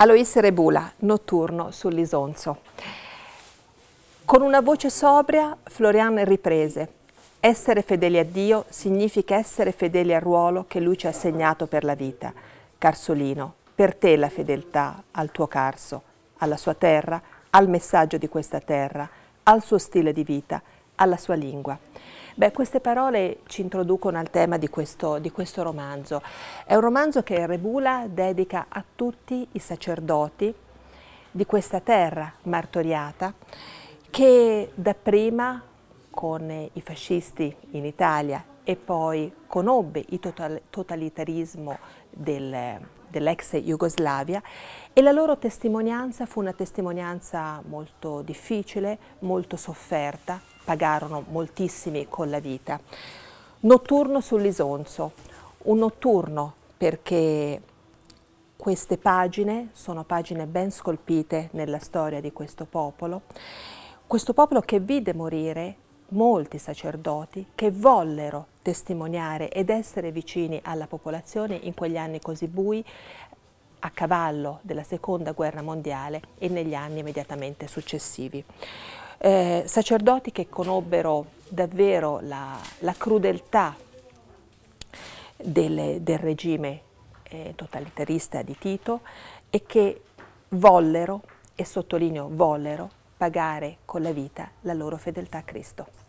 Alois Rebula, notturno sull'Isonzo. Con una voce sobria Florian riprese. Essere fedeli a Dio significa essere fedeli al ruolo che Lui ci ha assegnato per la vita. Carsolino, per te la fedeltà al tuo Carso, alla sua terra, al messaggio di questa terra, al suo stile di vita – alla sua lingua. Beh, queste parole ci introducono al tema di questo, di questo, romanzo. È un romanzo che Rebula dedica a tutti i sacerdoti di questa terra martoriata che dapprima con i fascisti in Italia e poi conobbe il total totalitarismo del, dell'ex Jugoslavia e la loro testimonianza fu una testimonianza molto difficile, molto sofferta, pagarono moltissimi con la vita. Notturno sull'Isonzo, un notturno perché queste pagine sono pagine ben scolpite nella storia di questo popolo, questo popolo che vide morire molti sacerdoti che vollero testimoniare ed essere vicini alla popolazione in quegli anni così bui a cavallo della seconda guerra mondiale e negli anni immediatamente successivi eh, sacerdoti che conobbero davvero la, la crudeltà del, del regime eh, totalitarista di Tito e che vollero, e sottolineo vollero, pagare con la vita la loro fedeltà a Cristo.